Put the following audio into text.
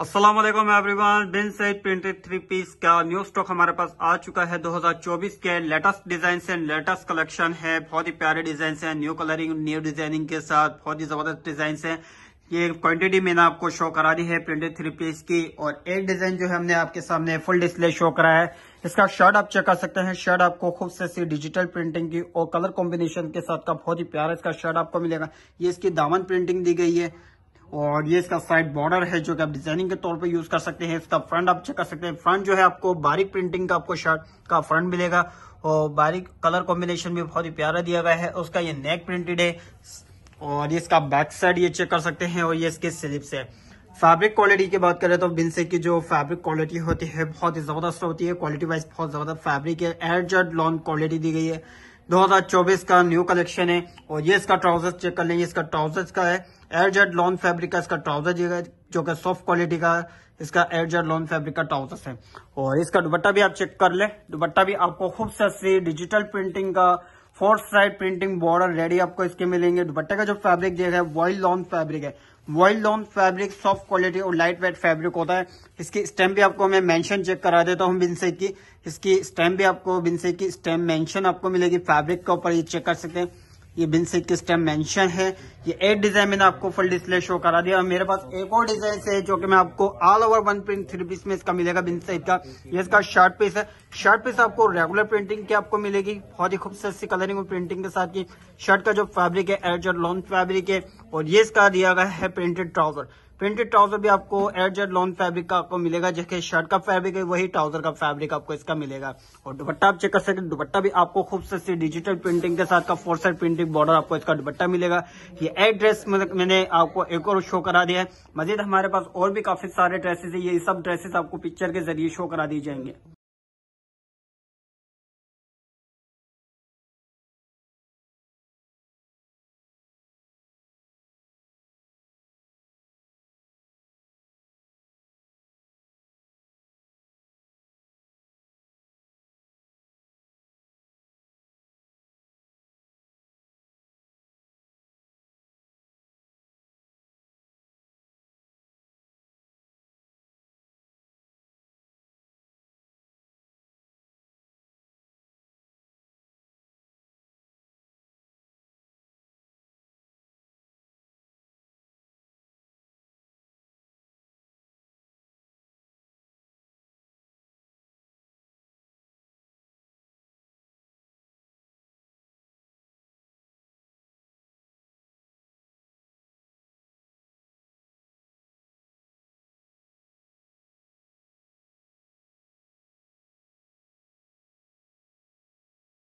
Aslam everyone बिन से printed three piece का न्यू स्टॉक हमारे पास आ चुका है 2024 के लेटेस्ट डिजाइन से लेटेस्ट कलेक्शन है बहुत ही प्यारे डिजाइन है न्यू कलरिंग न्यू डिजाइनिंग के साथ बहुत ही जबरदस्त डिजाइन है ये क्वांटिटी मैंने आपको शो करा दी है प्रिंटेड थ्री पीस की और एक डिजाइन जो है हमने आपके सामने फुल डिस्प्ले शो करा है इसका शर्ट आप चेक कर सकते हैं शर्ट आपको खूब से सी डिजिटल प्रिंटिंग की और कलर कॉम्बिनेशन के साथ का बहुत ही प्यारा इसका शर्ट आपको मिलेगा ये इसकी दामन प्रिंटिंग दी गई है और ये इसका साइड बॉर्डर है जो कि आप डिजाइनिंग के तौर पे यूज कर सकते हैं इसका फ्रंट आप चेक कर सकते हैं फ्रंट जो है आपको बारीक प्रिंटिंग का आपको शर्ट का फ्रंट मिलेगा और बारीक कलर कॉम्बिनेशन भी बहुत ही प्यारा दिया गया है उसका ये नेक प्रिंटेड है और ये इसका बैक साइड ये चेक कर सकते हैं और ये इसके स्लिप्स है फैब्रिक क्वालिटी की बात करें तो बिनसे की जो फैब्रिक क्वालिटी होती है बहुत ही ज़बरदस्त होती है क्वालिटी वाइज बहुत ज़्यादा फैब्रिक है एयर जड लॉन्ग क्वालिटी दी गई है 2024 का न्यू कलेक्शन है और ये इसका ट्राउजर चेक कर लेंगे इसका ट्राउजर्स का है एयर जेड लॉन फैब्रिक का इसका ट्राउजर जो कि सॉफ्ट क्वालिटी का इसका एयर जेड लॉन फैब्रिक का ट्राउजर्स है और इसका दुपट्टा भी आप चेक कर ले दुपट्टा भी आपको खूबसूरत सी डिजिटल प्रिंटिंग का fourth side printing border ready आपको इसके मिलेंगे दुपट्टे का जो फैब्रिक देखा है वॉइल लॉन फैब्रिक है world long fabric soft quality और लाइट वेट फैब्रिक होता है इसकी स्टैम्प भी आपको मैं मेंशन चेक करा देता हूँ बिनसे की इसकी स्टैम्प भी आपको बिनसे की स्टैम्प मेंशन आपको मिलेगी फैब्रिक के ऊपर ये चेक कर सकते हैं ये बिनसे की स्टैम्प मेंशन है ये एट डिजाइन मैंने आपको फुल डिस्प्ले शो करा दिया और मेरे पास एक और डिजाइन है जो कि मैं आपको all over one print three piece में इसका मिलेगा बिनसे का ये इसका शर्ट पीस है शर्ट पीस आपको रेगुलर प्रिंटिंग की आपको मिलेगी बहुत ही खूबसूरत सी कलरिंग और प्रिंटिंग के साथ की शर्ट का जो फैब्रिक है एड लॉन्ग फैब्रिक है और ये इसका दिया गया है प्रिंटेड ट्राउजर प्रिंटेड ट्राउजर भी आपको जेड लॉन्ग फैब्रिक का आपको मिलेगा जैसे शर्ट का फैब्रिक है वही ट्राउजर का फैब्रिक आपको इसका मिलेगा और दुपट्टा आप चेक कर सकते हैं दुपट्टा भी आपको खूबसूरत सी डिजिटल प्रिंटिंग के साथ का फोर साइड प्रिंटिंग बॉर्डर आपको इसका दुपट्टा मिलेगा ये एक ड्रेस मैंने आपको एक और शो करा दिया है मजीद हमारे पास और भी काफी सारे ड्रेसेस है ये सब ड्रेसेस आपको पिक्चर के जरिए शो करा दी जाएंगे